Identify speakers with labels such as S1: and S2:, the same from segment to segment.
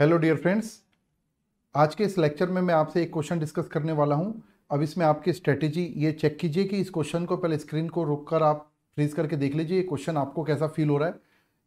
S1: Hello dear friends आज के इस लेक्चर में मैं आपसे एक क्वेश्चन डिस्कस करने वाला हूं अब इसमें आपकी स्ट्रेटेजी ये चेक कीजिए कि इस क्वेश्चन को पहले स्क्रीन को रोककर कर आप फ्रीज करके देख लीजिए ये क्वेश्चन आपको कैसा फील हो रहा है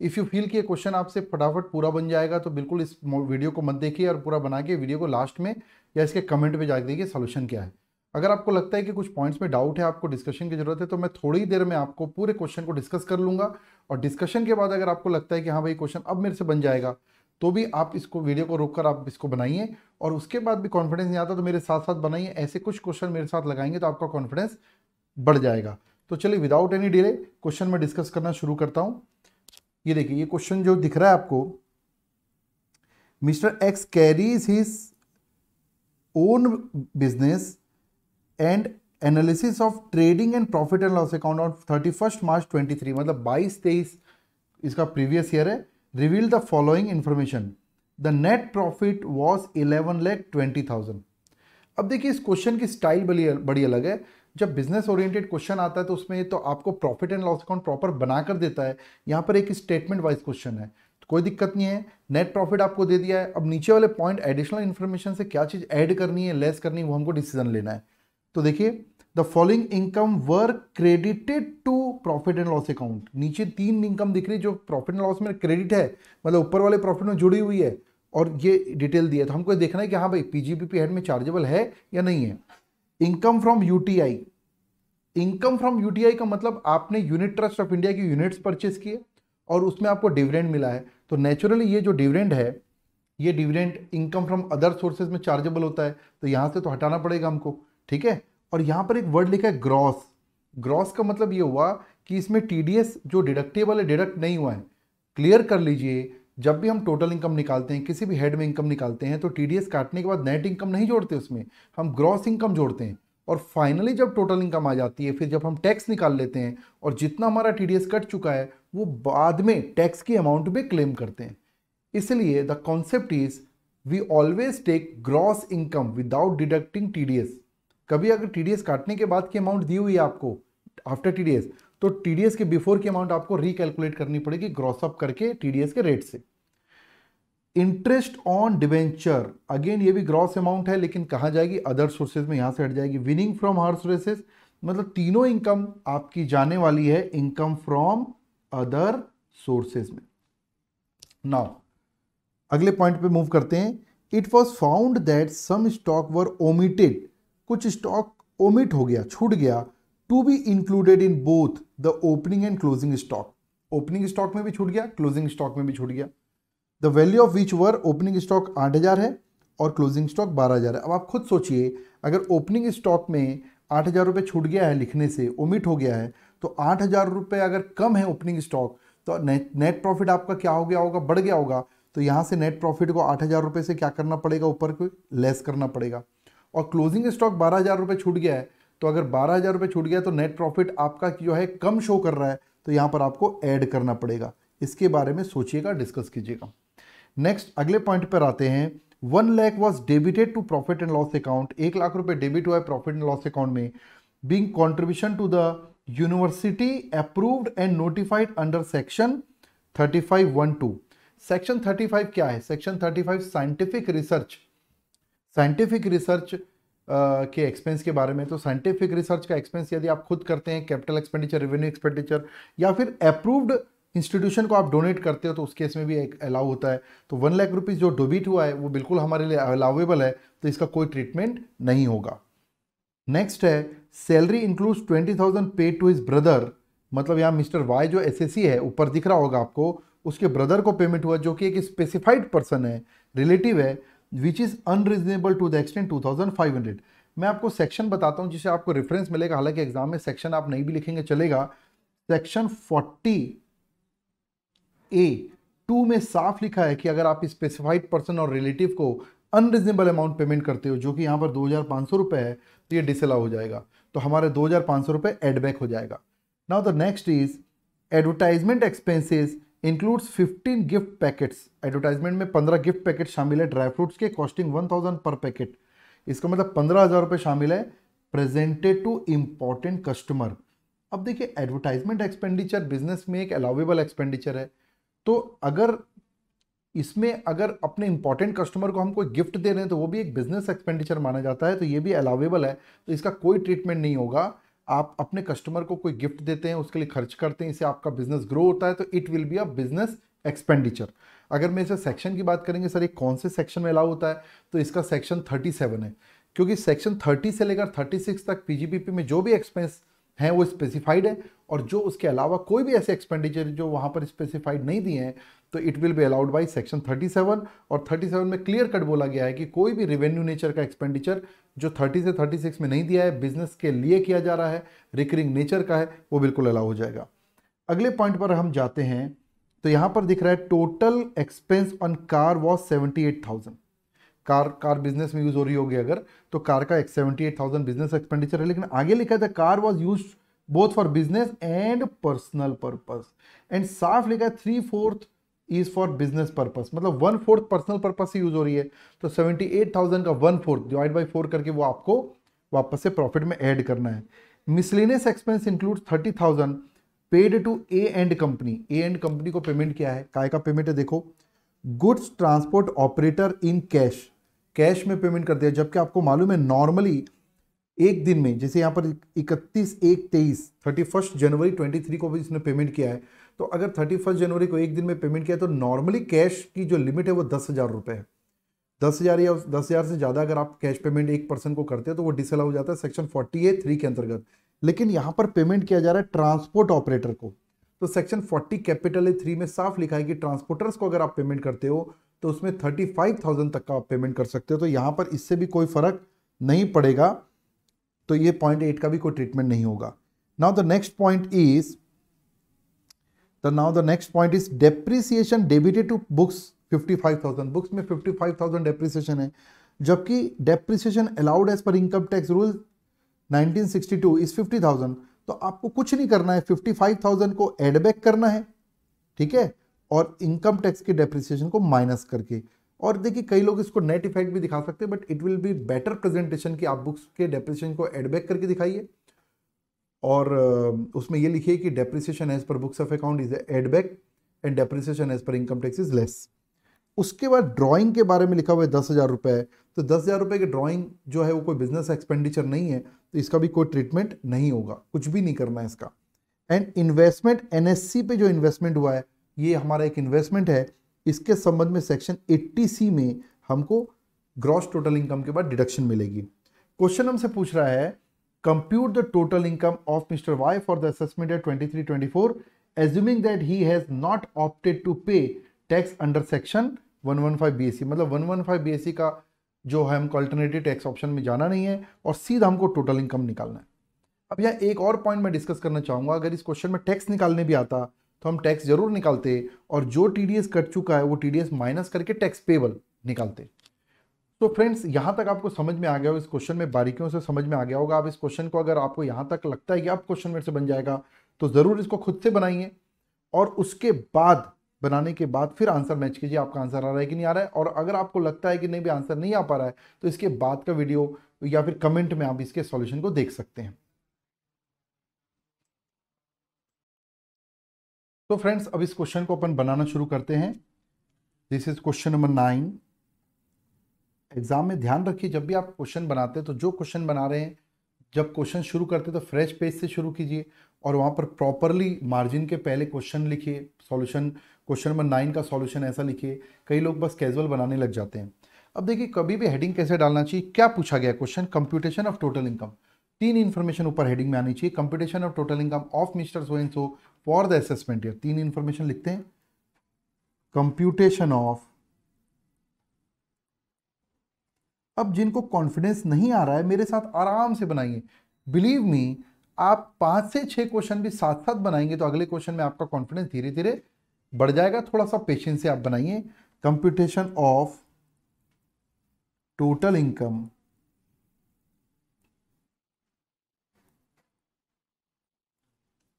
S1: इफ़ यू फील कि ये क्वेश्चन आपसे फटाफट पूरा बन जाएगा तो बिल्कुल इस वीडियो को मत देखिए और पूरा बना के वीडियो को लास्ट में या इसके कमेंट में जाकर देखिए सोल्यूशन क्या है अगर आपको लगता है कि कुछ पॉइंट्स में डाउट है आपको डिस्कशन की जरूरत है तो मैं थोड़ी देर में आपको पूरे क्वेश्चन को डिस्कस कर लूँगा और डिस्कशन के बाद अगर आपको लगता है कि हाँ भाई क्वेश्चन अब मेरे से बन जाएगा तो भी आप इसको वीडियो को रोक कर आप इसको बनाइए और उसके बाद भी कॉन्फिडेंस नहीं आता तो मेरे साथ साथ बनाइए ऐसे कुछ क्वेश्चन मेरे साथ लगाएंगे तो आपका कॉन्फिडेंस बढ़ जाएगा तो चलिए विदाउट एनी डिले क्वेश्चन में डिस्कस करना शुरू करता हूं ये देखिए ये क्वेश्चन जो दिख रहा है आपको mister X carries his own business and analysis of trading and profit and loss account on thirty first March twenty three मतलब बाईस तेईस इसका प्रीवियस ईयर है reveal the following information the net profit was eleven lakh twenty thousand अब देखिए इस question की style बड़ी बड़ी अलग है जब बिजनेस ओरिएंटेड क्वेश्चन आता है तो उसमें तो आपको profit and loss account proper बना कर देता है यहाँ पर एक स्टेटमेंट वाइज क्वेश्चन है तो कोई दिक्कत नहीं है नेट प्रॉफिट आपको दे दिया है अब नीचे वाले पॉइंट एडिशनल इन्फॉर्मेशन से क्या चीज़ ऐड करनी है लेस करनी है वो हमको डिसीजन लेना है तो देखिए the following income were credited to profit and loss account नीचे तीन इनकम दिख रही है जो प्रॉफिट एंड लॉस में क्रेडिट है मतलब ऊपर वाले प्रॉफिट में जुड़ी हुई है और ये डिटेल दिया तो हमको देखना है कि हाँ भाई पीजीपीपी हेड में चार्जेबल है या नहीं है income from UTI income from UTI का मतलब आपने यूनिट ट्रस्ट ऑफ इंडिया की यूनिट्स परचेस किए और उसमें आपको डिविडेंड मिला है तो नेचुरली ये जो डिविडेंड है ये dividend income from other sources में चार्जेबल होता है तो यहाँ से तो हटाना पड़ेगा हमको ठीक है और यहाँ पर एक वर्ड लिखा है ग्रॉस ग्रॉस का मतलब ये हुआ कि इसमें टी जो डिडक्टेबल है डिडक्ट नहीं हुआ है क्लियर कर लीजिए जब भी हम टोटल इनकम निकालते हैं किसी भी हेड में इनकम निकालते हैं तो टी काटने के बाद नेट इनकम नहीं जोड़ते उसमें हम ग्रॉस इनकम जोड़ते हैं और फाइनली जब टोटल इनकम आ जाती है फिर जब हम टैक्स निकाल लेते हैं और जितना हमारा टी कट चुका है वो बाद में टैक्स की अमाउंट में क्लेम करते हैं इसलिए the concept is we always take gross income without deducting T कभी अगर टी काटने के बाद की अमाउंट दी हुई है आपको आफ्टर टी तो टी के बिफोर की अमाउंट आपको रिकैलकुलेट करनी पड़ेगी ग्रॉसअप करके टी के रेट से इंटरेस्ट ऑन डिवेंचर अगेन ये भी ग्रॉस अमाउंट है लेकिन कहा जाएगी अदर सोर्सेज में यहाँ से हट जाएगी विनिंग फ्रॉम हर सोर्सेज मतलब तीनों इनकम आपकी जाने वाली है इनकम फ्रॉम अदर सोर्सेज में नाउ अगले पॉइंट पे मूव करते हैं it was found that some stock were omitted कुछ स्टॉक ओमिट हो गया छूट गया to be included in both the opening and closing stock opening stock में भी छूट गया क्लोजिंग स्टॉक में भी छूट गया the value of which were opening stock आठ हज़ार है और क्लोजिंग स्टॉक बारह हज़ार है अब आप खुद सोचिए अगर ओपनिंग स्टॉक में आठ हज़ार रुपये छूट गया है लिखने से ओमिट हो गया है तो आठ हज़ार रुपये अगर कम है ओपनिंग स्टॉक तो नेट नेट प्रॉफिट आपका क्या हो गया होगा बढ़ गया होगा तो यहाँ से नेट प्रॉफिट को आठ हज़ार रुपये से क्या करना पड़ेगा ऊपर को लेस करना पड़ेगा और क्लोजिंग स्टॉक बारह हज़ार रुपये छूट गया है तो अगर बारह हज़ार रुपये छूट गया तो नेट प्रॉफिट आपका जो है कम शो कर रहा है तो यहाँ पर आपको ऐड करना पड़ेगा इसके बारे में सोचिएगा डिस्कस कीजिएगा नेक्स्ट अगले पॉइंट पर आते हैं one lakh was debited to profit and loss account एक लाख रुपये डेबिट हुआ है प्रॉफिट एंड लॉस अकाउंट में being contribution to the university approved and notified under section thirty five one two section thirty five क्या है section thirty five scientific research scientific research के expense के बारे में तो साइंटिफिक रिसर्च का expense यदि आप खुद करते हैं कैपिटल एक्सपेंडिचर रेवेन्यू एक्सपेंडिचर या फिर अप्रूव्ड इंस्टीट्यूशन को आप डोनेट करते हो तो उस केस में भी एक अलाउ होता है तो वन लाख रुपीज़ जो डोबिट हुआ है वो बिल्कुल हमारे लिए अलाउेबल है तो इसका कोई ट्रीटमेंट नहीं होगा नेक्स्ट है salary includes twenty thousand paid to his brother मतलब यहाँ मिस्टर वाई जो एस है ऊपर दिख रहा होगा आपको उसके ब्रदर को पेमेंट हुआ जो कि एक स्पेसिफाइड पर्सन है रिलेटिव है which is unreasonable to the extent two thousand five hundred मैं आपको सेक्शन बताता हूँ जिसे आपको रेफरेंस मिलेगा हालांकि एग्जाम में सेक्शन आप नहीं भी लिखेंगे चलेगा सेक्शन फोर्टी ए टू में साफ लिखा है कि अगर आप स्पेसिफाइड पर्सन और रिलेटिव को अनरिजनेबल अमाउंट पेमेंट करते हो जो कि यहाँ पर दो हज़ार पाँच सौ रुपये है तो ये डिसअलाउ हो जाएगा तो हमारे दो हज़ार पाँच सौ रुपये एडबैक हो जाएगा now the next is advertisement expenses includes 15 gift packets advertisement में 15 गिफ्ट पैकेट शामिल है ड्राई फ्रूट्स के कॉस्टिंग 1000 पर पैकेट इसका मतलब पंद्रह हज़ार रुपये शामिल है प्रेजेंटेड टू इम्पॉर्टेंट कस्टमर अब देखिए एडवर्टाइजमेंट एक्सपेंडिचर बिजनेस में एक अलाउेबल एक्सपेंडिचर है तो अगर इसमें अगर अपने इंपॉर्टेंट कस्टमर को हम कोई गिफ्ट दे रहे हैं तो वो भी एक बिजनेस एक्सपेंडिचर माना जाता है तो ये भी अलाउेबल है तो इसका कोई ट्रीटमेंट नहीं होगा आप अपने कस्टमर को कोई गिफ्ट देते हैं उसके लिए खर्च करते हैं इससे आपका बिजनेस ग्रो होता है तो it will be a business expenditure अगर मैं इसे सेक्शन की बात करेंगे सर ये कौन से सेक्शन में अलाउ होता है तो इसका सेक्शन 37 है क्योंकि सेक्शन 30 से लेकर 36 तक पीजीपीपी में जो भी एक्सपेंस हैं वो स्पेसिफाइड है और जो उसके अलावा कोई भी ऐसे एक्सपेंडिचर जो वहाँ पर स्पेसिफाइड नहीं दिए हैं तो it will be allowed by section 37 और 37 में क्लियर कट बोला गया है कि कोई भी रेवेन्यू नेचर का एक्सपेंडिचर जो 30 से 36 में नहीं दिया है बिजनेस के लिए किया जा रहा है रिकरिंग नेचर का है वो बिल्कुल अलाउ हो जाएगा अगले पॉइंट पर हम जाते हैं तो यहाँ पर दिख रहा है total expense on car was seventy eight thousand car car business में यूज़ हो रही होगी अगर तो कार का seventy eight thousand business expenditure है लेकिन आगे लिखा था car was use both for business and personal purpose and साफ लिखा है three fourth is for business purpose मतलब वन फोर्थ पर्सनल पर्पस से यूज हो रही है तो सेवेंटी एट थाउजेंड का one fourth divide by four करके वो आपको वापस से प्रॉफिट में ऐड करना है miscellaneous expense include thirty thousand paid to A and company A and company को पेमेंट किया है काय का पेमेंट है देखो goods transport operator in cash cash में पेमेंट कर दिया जबकि आपको मालूम है नॉर्मली एक दिन में जैसे यहाँ पर इकतीस एक तेईस thirty first January twenty three को भी इसने पेमेंट किया है तो अगर थर्टी फर्स्ट जनवरी को एक दिन में पेमेंट किया तो नॉर्मली कैश की जो लिमिट है वो दस हज़ार रुपये है दस हज़ार या दस हज़ार से ज़्यादा अगर आप कैश पेमेंट एक पर्सन को करते हैं तो वो डिसअलाउ हो जाता है सेक्शन फोर्टी ए थ्री के अंतर्गत लेकिन यहाँ पर पेमेंट किया जा रहा है ट्रांसपोर्ट ऑपरेटर को तो section forty capital A three में साफ लिखा है कि ट्रांसपोर्टर्स को अगर आप पेमेंट करते हो तो उसमें थर्टी फाइव थाउजेंड तक का आप पेमेंट कर सकते हो तो यहाँ पर इससे भी कोई फ़र्क नहीं पड़ेगा तो ये पॉइंट एट का भी कोई ट्रीटमेंट नहीं होगा now the next point is the now the next point is depreciation debited to books fifty five thousand books में फिफ्टी फाइव थाउजेंड डेप्रिसिएशन है जबकि depreciation allowed as per income tax rule nineteen sixty two is fifty thousand तो आपको कुछ नहीं करना है fifty five thousand को एडबैक करना है ठीक है और इनकम टैक्स के डेप्रिसिएशन को माइनस करके और देखिए कई लोग इसको नेट इफेक्ट भी दिखा सकते हैं but it will be better presentation कि आप बुक्स के डेप्रिसिएशन को एडबैक करके दिखाइए और उसमें ये लिखिए कि depreciation as per books of account is add back and depreciation as per income tax is less उसके बाद ड्रॉइंग के बारे में लिखा हुआ है दस हज़ार रुपये तो दस हज़ार रुपये के ड्रॉइंग जो है वो कोई बिजनेस एक्सपेंडिचर नहीं है तो इसका भी कोई ट्रीटमेंट नहीं होगा कुछ भी नहीं करना है इसका एंड इन्वेस्टमेंट सी पे जो इन्वेस्टमेंट हुआ है ये हमारा एक इन्वेस्टमेंट है इसके संबंध में सेक्शन 80 सी में हमको ग्रॉस टोटल इनकम के बाद डिडक्शन मिलेगी क्वेश्चन हमसे पूछ रहा है compute the total income of Mr. Y for for assuming that 23-24, not opted to pay tax under section one one five B 115 C मतलब 115 सी का जो है हमको अल्टरनेटिव टैक्स ऑप्शन में जाना नहीं है और सीधा हमको टोटल इनकम निकालना है अब यहाँ एक और पॉइंट मैं डिस्कस करना चाहूँगा अगर इस क्वेश्चन में टैक्स निकालने भी आता तो हम टैक्स जरूर निकालते और जो टी कट चुका है वो टी माइनस करके टैक्स पेबल निकालते तो फ्रेंड्स यहाँ तक आपको समझ में आ गया हो इस क्वेश्चन में बारीकियों से समझ में आ गया होगा आप इस क्वेश्चन को अगर आपको यहाँ तक लगता है कि आप क्वेश्चन मेरे से बन जाएगा तो ज़रूर इसको खुद से बनाइए और उसके बाद बनाने के बाद फिर आंसर मैच कीजिए आपका आंसर आ रहा है कि नहीं आ रहा है और अगर आपको लगता है कि नहीं भी आंसर नहीं आ पा रहा है तो इसके बाद का वीडियो या फिर कमेंट में आप इसके सॉल्यूशन को देख सकते हैं तो फ्रेंड्स अब इस क्वेश्चन को अपन बनाना शुरू करते हैं this is question number nine exam में ध्यान रखिए जब भी आप क्वेश्चन बनाते हैं तो जो क्वेश्चन बना रहे हैं जब क्वेश्चन शुरू करते हैं तो फ्रेश पेज से शुरू कीजिए और वहाँ पर प्रॉपरली मार्जिन के पहले क्वेश्चन लिखिए सॉल्यूशन क्वेश्चन नंबर नाइन का सॉल्यूशन ऐसा लिखिए कई लोग बस कैजुअल बनाने लग जाते हैं अब देखिए कभी भी हेडिंग कैसे डालना चाहिए क्या पूछा गया question computation of total income तीन इन्फॉर्मेशन ऊपर हेडिंग में आनी चाहिए computation of total income of mister so and so for the assessment year तीन इंफॉर्मेशन लिखते हैं कंप्यूटेशन ऑफ अब जिनको कॉन्फिडेंस नहीं आ रहा है मेरे साथ आराम से बनाइए बिलीव मी आप पांच से छह क्वेश्चन भी साथ साथ बनाएंगे तो अगले क्वेश्चन में आपका कॉन्फिडेंस धीरे धीरे बढ़ जाएगा थोड़ा सा पेशेंस से आप बनाइए computation of total income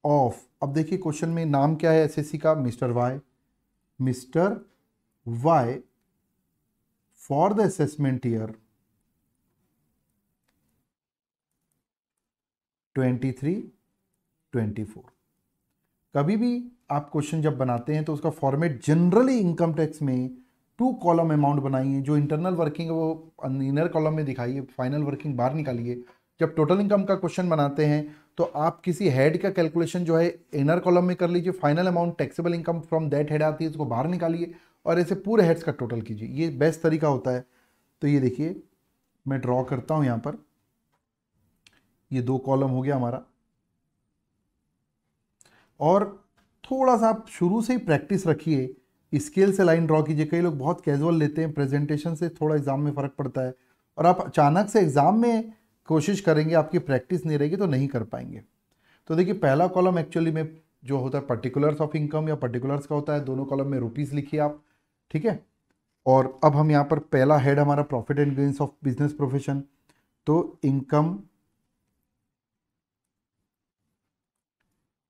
S1: of अब देखिए क्वेश्चन में नाम क्या है एसएससी का mister Y mister Y for the assessment year 23, 24 कभी भी आप क्वेश्चन जब बनाते हैं तो उसका फॉर्मेट जनरली इनकम टैक्स में टू कॉलम अमाउंट बनाइए जो इंटरनल वर्किंग है वो इनर कॉलम में दिखाइए फाइनल वर्किंग बाहर निकालिए जब टोटल इनकम का क्वेश्चन बनाते हैं तो आप किसी हेड का कैलकुलेशन जो है इनर कॉलम में कर लीजिए final amount taxable income from that head आती है उसको बाहर निकालिए और ऐसे पूरे हेड्स का टोटल कीजिए ये बेस्ट तरीका होता है तो ये देखिए मैं ड्रॉ करता हूँ यहाँ पर ये दो कॉलम हो गया हमारा और थोड़ा सा आप शुरू से ही प्रैक्टिस रखिए स्केल से लाइन ड्रॉ कीजिए कई लोग बहुत कैजुअल लेते हैं प्रेजेंटेशन से थोड़ा एग्ज़ाम में फ़र्क पड़ता है और आप अचानक से एग्ज़ाम में कोशिश करेंगे आपकी प्रैक्टिस नहीं रहेगी तो नहीं कर पाएंगे तो देखिए पहला कॉलम एक्चुअली में जो होता है पर्टिकुलर्स ऑफ इनकम या पर्टिकुलर्स का होता है दोनों कॉलम में रुपीज़ लिखिए आप ठीक है और अब हम यहाँ पर पहला हेड हमारा profit and gains of business profession तो income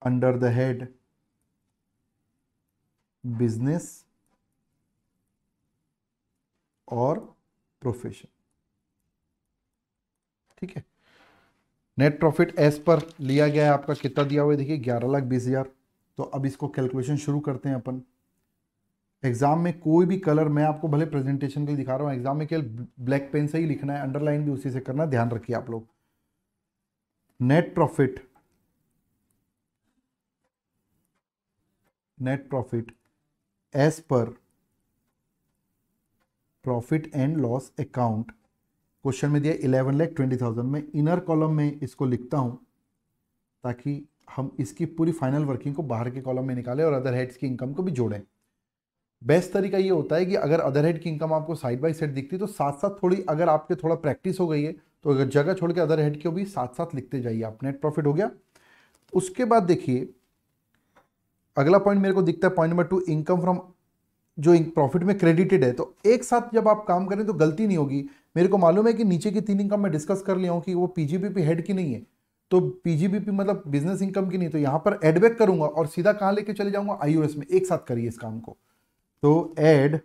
S1: under the head business और प्रोफेशन ठीक है नेट प्रॉफिट एस पर लिया गया है आपका कितना दिया हुआ है देखिए ग्यारह लाख बीस हज़ार तो अब इसको कैलकुलेशन शुरू करते हैं अपन एग्जाम में कोई भी कलर मैं आपको भले प्रेजेंटेशन के लिए दिखा रहा हूं एग्जाम में केवल ब्लैक पेन से ही लिखना है अंडरलाइन भी उसी से करना ध्यान रखिए आप लोग net profit net profit as per profit and loss account question में दिया इलेवन लैख ट्वेंटी थाउजेंड मैं इनर कॉलम में इसको लिखता हूँ ताकि हम इसकी पूरी फाइनल वर्किंग को बाहर के कॉलम में निकालें और अदर हेड्स की इनकम को भी जोड़ें बेस्ट तरीका ये होता है कि अगर अदर हेड की इनकम आपको साइड बाई साइड दिखती है तो साथ साथ थोड़ी अगर आपके थोड़ा प्रैक्टिस हो गई है तो अगर जगह छोड़ के अदर हेड को भी साथ साथ लिखते जाइए आप नेट प्रॉफिट हो गया उसके बाद देखिए अगला पॉइंट मेरे को दिखता है point number two income from जो प्रॉफिट में क्रेडिटेड है तो एक साथ जब आप काम करें तो गलती नहीं होगी मेरे को मालूम है कि नीचे की तीन इनकम मैं डिस्कस कर लिया हूँ कि वो पीजीबीपी हेड की नहीं है तो पीजीबीपी मतलब बिजनेस इनकम की नहीं तो यहाँ पर एडबैक करूंगा और सीधा कहाँ लेके चले जाऊंगा आईओएस में एक साथ करिए इस काम को तो add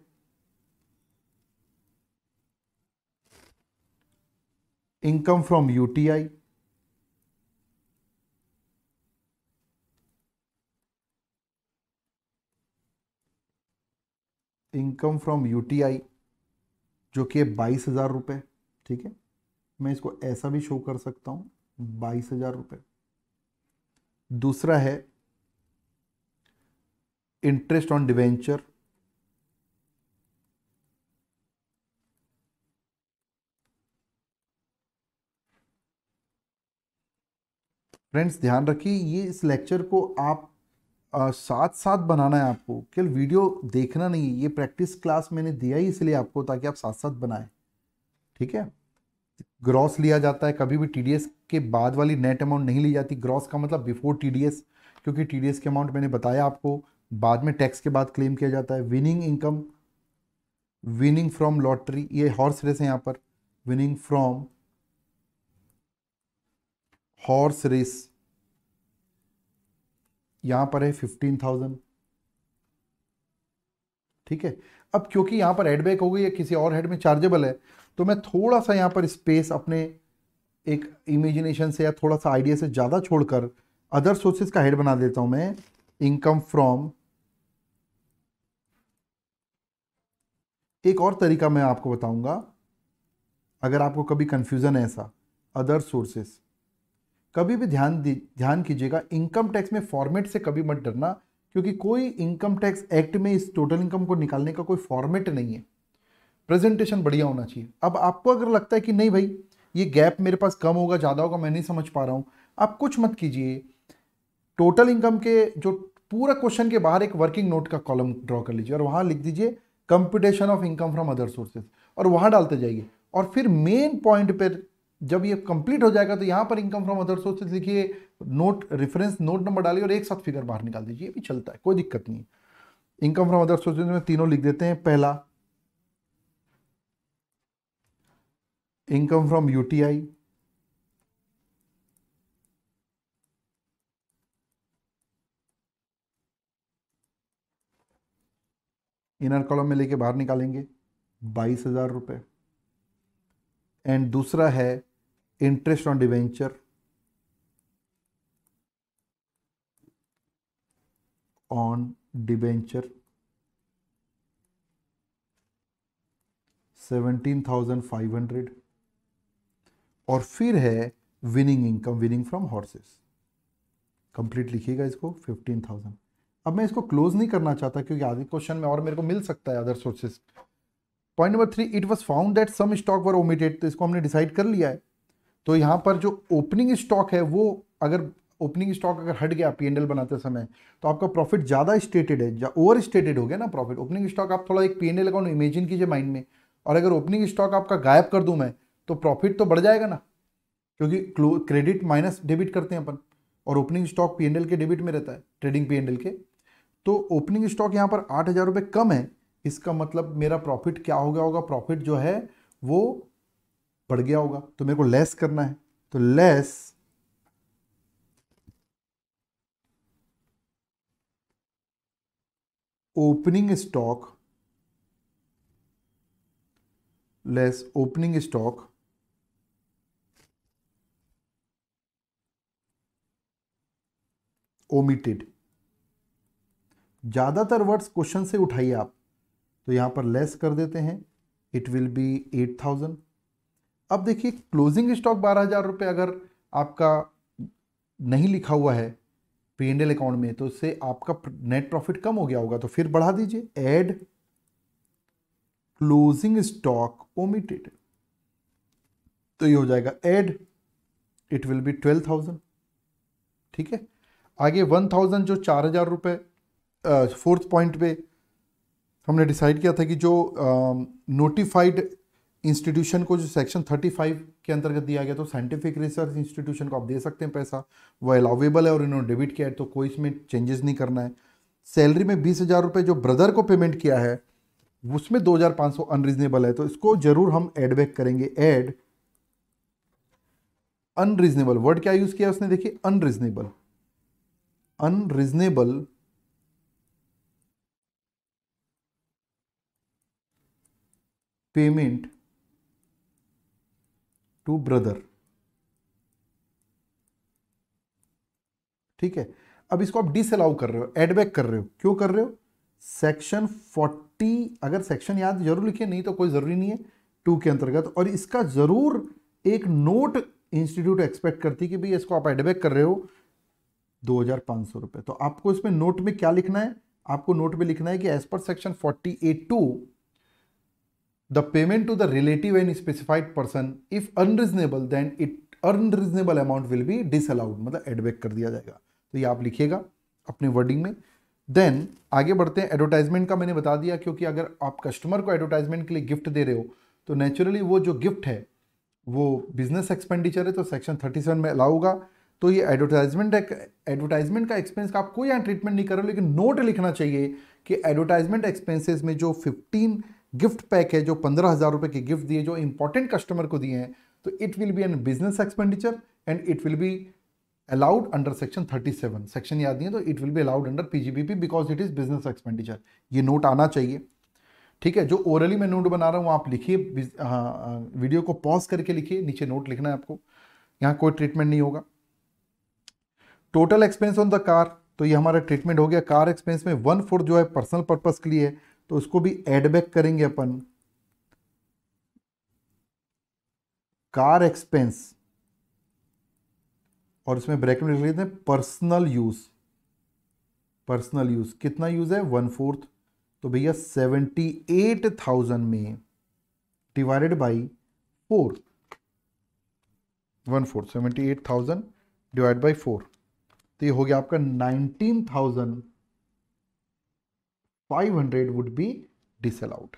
S1: income from UTI income from UTI जो कि बाईस हज़ार रुपये ठीक है मैं इसको ऐसा भी शो कर सकता हूँ बाईस हज़ार रुपये दूसरा है इंटरेस्ट ऑन डिवेंचर फ्रेंड्स ध्यान रखिए ये इस लेक्चर को आप आ, साथ साथ बनाना है आपको केवल वीडियो देखना नहीं है ये प्रैक्टिस क्लास मैंने दिया ही इसलिए आपको ताकि आप साथ साथ बनाएं ठीक है ग्रॉस लिया जाता है कभी भी टी के बाद वाली नेट अमाउंट नहीं ली जाती ग्रॉस का मतलब बिफोर टी क्योंकि टी डी के अमाउंट मैंने बताया आपको बाद में टैक्स के बाद क्लेम किया जाता है winning income winning from lottery ये हॉर्स रेस है यहाँ पर विनिंग फ्रॉम हॉर्स रेस यहां पर है फिफ्टीन थाउजेंड ठीक है अब क्योंकि यहां पर हेडबैक हो गई या किसी और हेड में चार्जेबल है तो मैं थोड़ा सा यहां पर स्पेस अपने एक इमेजिनेशन से या थोड़ा सा आइडिया से ज़्यादा छोड़कर अदर सोर्सेस का हेड बना देता हूं मैं इनकम फ्रॉम एक और तरीका मैं आपको बताऊंगा अगर आपको कभी कंफ्यूजन है ऐसा अदर सोर्सेस कभी भी ध्यान दी ध्यान कीजिएगा इनकम टैक्स में फॉर्मेट से कभी मत डरना क्योंकि कोई इनकम टैक्स एक्ट में इस टोटल इनकम को निकालने का कोई फॉर्मेट नहीं है प्रेजेंटेशन बढ़िया होना चाहिए अब आपको अगर लगता है कि नहीं भाई ये गैप मेरे पास कम होगा ज़्यादा होगा मैं नहीं समझ पा रहा हूँ आप कुछ मत कीजिए टोटल इनकम के जो पूरा क्वेश्चन के बाहर एक वर्किंग नोट का कॉलम ड्रॉ कर लीजिए और वहाँ लिख दीजिए computation of income from other sources और वहाँ डालते जाइए और फिर मेन पॉइंट पर जब ये कंप्लीट हो जाएगा तो यहां पर इनकम फ्रॉम अदर सोर्सेज लिखिए नोट रेफरेंस नोट नंबर डालिए और एक साथ फिगर बाहर निकाल दीजिए भी चलता है कोई दिक्कत नहीं इनकम फ्रॉम अदर सोर्सेज में तीनों लिख देते हैं पहला income from UTI inner column में लेके बाहर निकालेंगे बाईस हजार रुपये एंड दूसरा है interest on debenture on debenture seventeen thousand five hundred और फिर है winning income winning from horses complete लिखिएगा इसको फिफ्टीन थाउजेंड अब मैं इसको क्लोज नहीं करना चाहता क्योंकि आगे क्वेश्चन में और मेरे को मिल सकता है other sources point number three it was found that some stock were omitted तो इसको हमने डिसाइड कर लिया है तो यहाँ पर जो ओपनिंग स्टॉक है वो अगर ओपनिंग स्टॉक अगर हट गया पी बनाते समय तो आपका प्रॉफिट ज़्यादा स्टेटेड है ओवर स्टेटेड हो गया ना प्रॉफिट ओपनिंग स्टॉक आप थोड़ा एक पी अकाउंट इमेजिन कीजिए माइंड में और अगर ओपनिंग स्टॉक आपका गायब कर दूँ मैं तो प्रॉफिट तो बढ़ जाएगा ना क्योंकि क्रेडिट माइनस डेबिट करते हैं अपन और ओपनिंग स्टॉक पी के डेबिट में रहता है ट्रेडिंग पी के तो ओपनिंग स्टॉक यहाँ पर आठ हज़ार रुपये कम है इसका मतलब मेरा प्रॉफिट क्या हो गया होगा प्रॉफिट जो है वो बढ़ गया होगा तो मेरे को लेस करना है तो less opening stock less opening stock omitted ज़्यादातर वर्ड्स क्वेश्चन से उठाइए आप तो यहां पर लेस कर देते हैं it will be eight thousand अब देखिए क्लोजिंग स्टॉक बारह हज़ार रुपये अगर आपका नहीं लिखा हुआ है पी एंड एल अकाउंट में तो उससे आपका नेट प्रॉफिट कम हो गया होगा तो फिर बढ़ा दीजिए एड क्लोजिंग स्टॉक ओमिटेड तो ये हो जाएगा add it will be twelve thousand ठीक है आगे वन थाउजेंड जो चार हज़ार रुपये फोर्थ पॉइंट पे हमने डिसाइड किया था कि जो नोटिफाइड uh, इंस्टीट्यूशन को जो सेक्शन 35 के अंतर्गत दिया गया तो साइंटिफिक रिसर्च इंस्टीट्यूशन को आप दे सकते हैं पैसा वो अलाउेबल है और इन्होंने डेबिट किया है तो कोई इसमें चेंजेस नहीं करना है सैलरी में बीस हज़ार रुपये जो ब्रदर को पेमेंट किया है उसमें दो हज़ार पाँच सौ अनरीजनेबल है तो इसको जरूर हम एडबैक करेंगे एड अनरीजनेबल वर्ड क्या यूज़ किया उसने देखिए unreasonable unreasonable payment to brother ठीक है अब इसको आप डिसअलाउ कर रहे हो एडबैक कर रहे हो क्यों कर रहे हो सेक्शन 40 अगर सेक्शन याद जरूर लिखिए नहीं तो कोई ज़रूरी नहीं है टू के अंतर्गत और इसका ज़रूर एक नोट इंस्टीट्यूट एक्सपेक्ट करती है कि भाई इसको आप एडबैक कर रहे हो दो हज़ार पांच सौ रुपए तो आपको इसमें नोट में क्या लिखना है आपको नोट में लिखना है कि as per section forty eight two the payment to the relative and specified person if unreasonable then it unreasonable amount will be disallowed मतलब एडबैक कर दिया जाएगा तो ये आप लिखिएगा अपने वर्डिंग में देन आगे बढ़ते हैं एडवर्टाइजमेंट का मैंने बता दिया क्योंकि अगर आप कस्टमर को एडवर्टाइजमेंट के लिए गिफ्ट दे रहे हो तो नेचुरली वो जो गिफ्ट है वो बिजनेस एक्सपेंडिचर है तो सेक्शन 37 में अलाउगा तो ये एडवर्टाइजमेंट एडवर्टाइजमेंट का एक्सपेंस का आप कोई यहाँ ट्रीटमेंट नहीं कर रहे हो लेकिन नोट लिखना चाहिए कि एडवर्टाइजमेंट एक्सपेंसेस में जो फिफ्टीन गिफ्ट पैक है जो पंद्रह हज़ार रुपए के गिफ्ट दिए जो इंपॉर्टेंट कस्टमर को दिए हैं तो it will be an business expenditure and it will be allowed under section thirty seven section याद नहीं है तो it will be allowed under PGBP because it is business expenditure ये नोट आना चाहिए ठीक है जो ओरली मैं नोट बना रहा हूँ आप लिखिए वीडियो हाँ, हाँ, को पॉज करके लिखिए नीचे नोट लिखना है आपको यहाँ कोई ट्रीटमेंट नहीं होगा total expense on the car तो ये हमारा ट्रीटमेंट हो गया कार एक्सपेंस में वन फोर्थ जो है पर्सनल पर्पज़ के लिए है तो उसको भी एडबैक करेंगे अपन कार एक्सपेंस और उसमें ब्रैकेट में लिख लेते हैं पर्सनल यूज पर्सनल यूज कितना यूज है वन फोर्थ तो भैया सेवेंटी एट थाउजेंड में divided by four one fourth seventy eight thousand divide by four तो ये हो गया आपका nineteen thousand 500 would be disallowed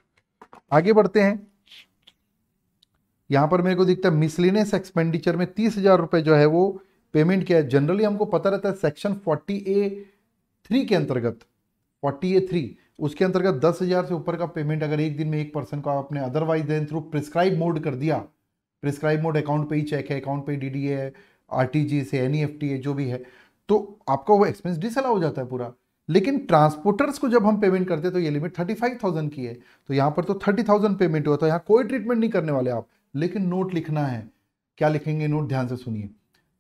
S1: आगे बढ़ते हैं यहां पर मेरे को दिखता है मिसलिनियस एक्सपेंडिचर में तीस हजार रुपए जो है वो पेमेंट किया है जनरली हमको पता रहता है सेक्शन फोर्टी ए थ्री के अंतर्गत फोर्टी ए थ्री उसके अंतर्गत दस हजार से ऊपर का पेमेंट अगर एक दिन में एक पर्सन को आपने otherwise than through prescribed mode कर दिया प्रिस्क्राइब मोड अकाउंट पे ही चेक है अकाउंट पे डी डी है R T G S N E F T है जो भी है तो आपका वो एक्सपेंस डिसअलाउ हो जाता है पूरा लेकिन ट्रांसपोर्टर्स को जब हम पेमेंट करते हैं तो ये लिमिट थर्टी फाइव थाउजेंड की है तो यहां पर तो थर्टी थाउजेंड पेमेंट हुआ तो यहां कोई ट्रीटमेंट नहीं करने वाले आप लेकिन नोट लिखना है क्या लिखेंगे नोट ध्यान से सुनिए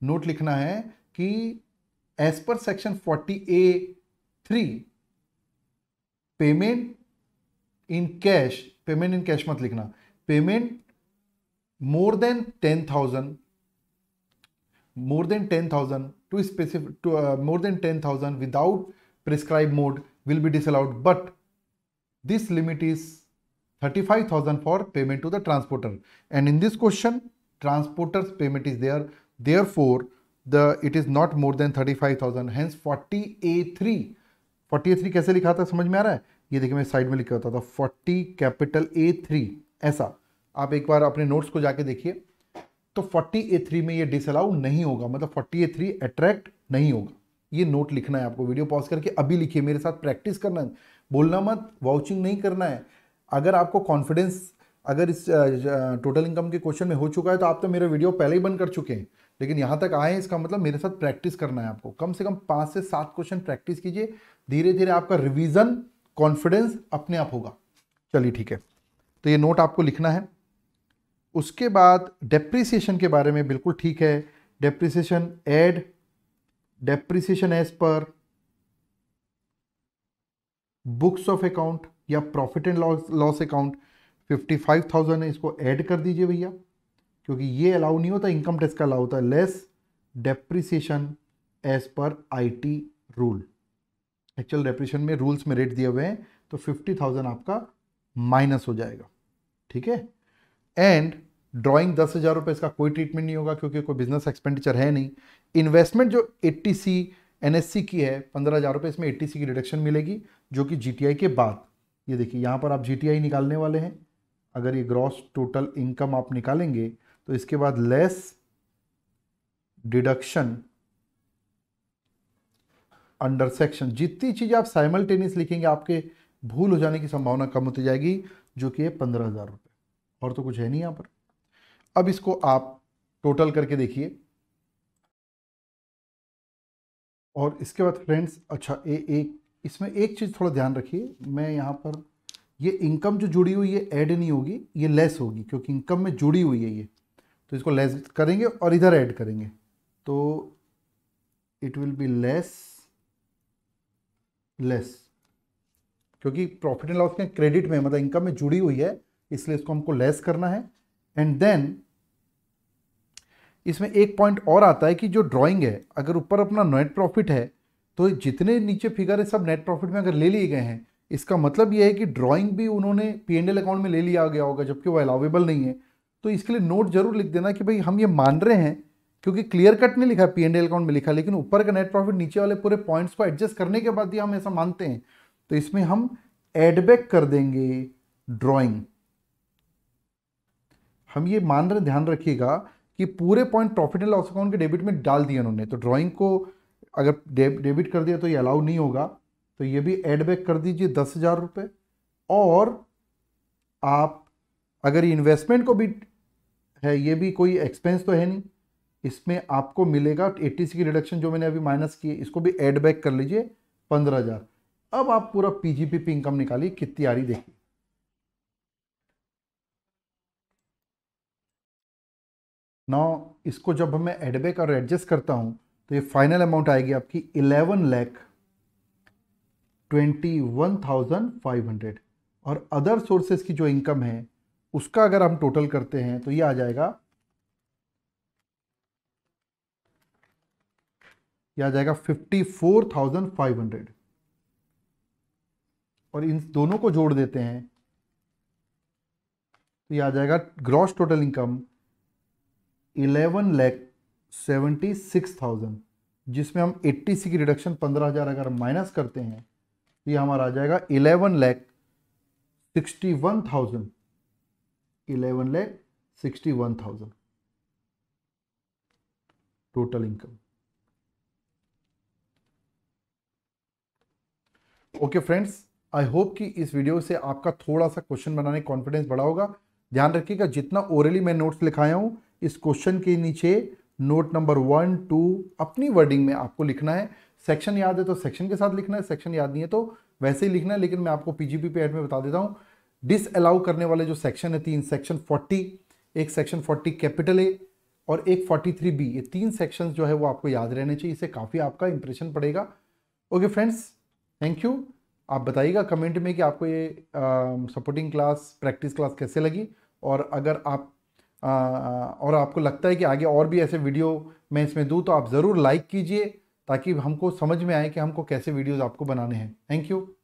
S1: नोट लिखना है कि as per section forty A three payment in cash payment in cash मत लिखना payment more than ten thousand more than ten thousand to specific more than ten thousand without prescribed mode will be disallowed but this limit is 35,000 for payment to the transporter and in this question transporter's payment is there therefore the it is not more than 35,000 hence 40A3 40A3 kaise likha tha samajh mein aa raha hai ये देखिए मैं side में लिखा होता था 40 capital A3 ऐसा आप एक बार अपने नोट्स को जाके देखिए तो 40A3 में ये डिसअलाउ नहीं होगा मतलब 40A3 अट्रैक्ट नहीं होगा ये नोट लिखना है आपको वीडियो पॉज करके अभी लिखिए मेरे साथ प्रैक्टिस करना है बोलना मत वाउचिंग नहीं करना है अगर आपको कॉन्फिडेंस अगर इस टोटल इनकम के क्वेश्चन में हो चुका है तो आप तो मेरे वीडियो पहले ही बंद कर चुके हैं लेकिन यहाँ तक आए हैं इसका मतलब मेरे साथ प्रैक्टिस करना है आपको कम से कम पाँच से सात क्वेश्चन प्रैक्टिस कीजिए धीरे धीरे आपका रिविज़न कॉन्फिडेंस अपने आप होगा चलिए ठीक है तो ये नोट आपको लिखना है उसके बाद डेप्रिसिएशन के बारे में बिल्कुल ठीक है depreciation add depreciation as per books of account या प्रॉफिट एंड लॉस अकाउंट 55,000 है इसको ऐड कर दीजिए भैया क्योंकि ये अलाउ नहीं होता इनकम टैक्स का अलाउ होता है less depreciation as per IT rule actual depreciation में रूल्स में रेट दिए हुए हैं तो 50,000 आपका माइनस हो जाएगा ठीक है एंड ड्राइंग दस हज़ार रुपये इसका कोई ट्रीटमेंट नहीं होगा क्योंकि कोई बिजनेस एक्सपेंडिचर है नहीं इन्वेस्टमेंट जो eighty C N S C की है पंद्रह हज़ार रुपये इसमें एट्टी सी की डिडक्शन मिलेगी जो कि जी टी आई के बाद ये देखिए यहाँ पर आप जी टी आई निकालने वाले हैं अगर ये ग्रॉस टोटल इनकम आप निकालेंगे तो इसके बाद लेस डिडक्शन अंडर सेक्शन जितनी चीज़ें आप साइमल्टेनियस लिखेंगे आपके भूल हो जाने की संभावना कम होती जाएगी जो कि है पंद्रह हज़ार रुपये और तो कुछ है नहीं यहाँ पर अब इसको आप टोटल करके देखिए और इसके बाद फ्रेंड्स अच्छा ए एक इसमें एक चीज़ थोड़ा ध्यान रखिए मैं यहां पर ये इनकम जो जुड़ी हुई है ऐड नहीं होगी ये लेस होगी क्योंकि इनकम में जुड़ी हुई है ये तो इसको लेस करेंगे और इधर ऐड करेंगे तो it will be less less क्योंकि प्रॉफिट एंड लॉस के क्रेडिट में मतलब इनकम में जुड़ी हुई है इसलिए इसको हमको लेस करना है एंड देन इसमें एक पॉइंट और आता है कि जो ड्राइंग है अगर ऊपर अपना नेट प्रॉफिट है तो जितने नीचे फिगर है सब नेट प्रॉफिट में अगर ले लिए गए हैं इसका मतलब यह है कि ड्राइंग भी उन्होंने पी एंड एल अकाउंट में ले लिया गया होगा जबकि वो अलाउेबल नहीं है तो इसके लिए नोट जरूर लिख देना कि भाई हम ये मान रहे हैं क्योंकि क्लियर कट नहीं लिखा पी एंड एल अकाउंट में लिखा लेकिन ऊपर का नेट प्रॉफिट नीचे वाले पूरे पॉइंट्स को एडजस्ट करने के बाद ही हम ऐसा मानते हैं तो इसमें हम एडबैक कर देंगे ड्रॉइंग हम ये मान रहे ध्यान रखिएगा कि पूरे point profit and loss account के डेबिट में डाल दिया उन्होंने तो ड्राइंग को अगर डेबिट कर दिया तो ये अलाउ नहीं होगा तो ये भी एड बैक कर दीजिए दस हज़ार रुपये और आप अगर इन्वेस्टमेंट को भी है ये भी कोई एक्सपेंस तो है नहीं इसमें आपको मिलेगा एट्टी की रिडक्शन जो मैंने अभी माइनस की है इसको भी एड बैक कर लीजिए पंद्रह हज़ार अब आप पूरा पी जी पी इनकम निकालिए कितनी आ रही देखिए ना इसको जब मैं एडबैक और एडजस्ट करता हूँ तो ये फाइनल अमाउंट आएगी आपकी eleven lakh twenty one thousand five hundred और अदर सोर्सेज की जो इनकम है उसका अगर हम टोटल करते हैं तो ये आ जाएगा ये आ जाएगा fifty four thousand five hundred और इन दोनों को जोड़ देते हैं तो ये आ जाएगा gross total income eleven lakh seventy six thousand जिसमें हम एट्टी सी की रिडक्शन पंद्रह हज़ार अगर माइनस करते हैं तो ये हमारा आ जाएगा eleven lakh sixty one thousand eleven lakh sixty one thousand total income okay friends I hope कि इस वीडियो से आपका थोड़ा सा क्वेश्चन बनाने कॉन्फिडेंस बढ़ा होगा ध्यान रखिएगा जितना ओरली मैं नोट्स लिखाया हूँ इस क्वेश्चन के नीचे नोट नंबर वन टू अपनी वर्डिंग में आपको लिखना है सेक्शन याद है तो सेक्शन के साथ लिखना है सेक्शन याद नहीं है तो वैसे ही लिखना है लेकिन मैं आपको पीजीपी पे एड में बता देता हूँ अलाउ करने वाले जो सेक्शन है तीन सेक्शन फोर्टी एक सेक्शन फोर्टी कैपिटल ए और एक फोर्टी थ्री बी ये तीन सेक्शन जो है वो आपको याद रहने चाहिए इससे काफ़ी आपका इंप्रेशन पड़ेगा ओके फ्रेंड्स थैंक यू आप बताइएगा कमेंट में कि आपको ये सपोर्टिंग क्लास प्रैक्टिस क्लास कैसे लगी और अगर आप और आपको लगता है कि आगे और भी ऐसे वीडियो मैं इसमें दूँ तो आप ज़रूर लाइक कीजिए ताकि हमको समझ में आए कि हमको कैसे वीडियोज़ आपको बनाने हैं थैंक यू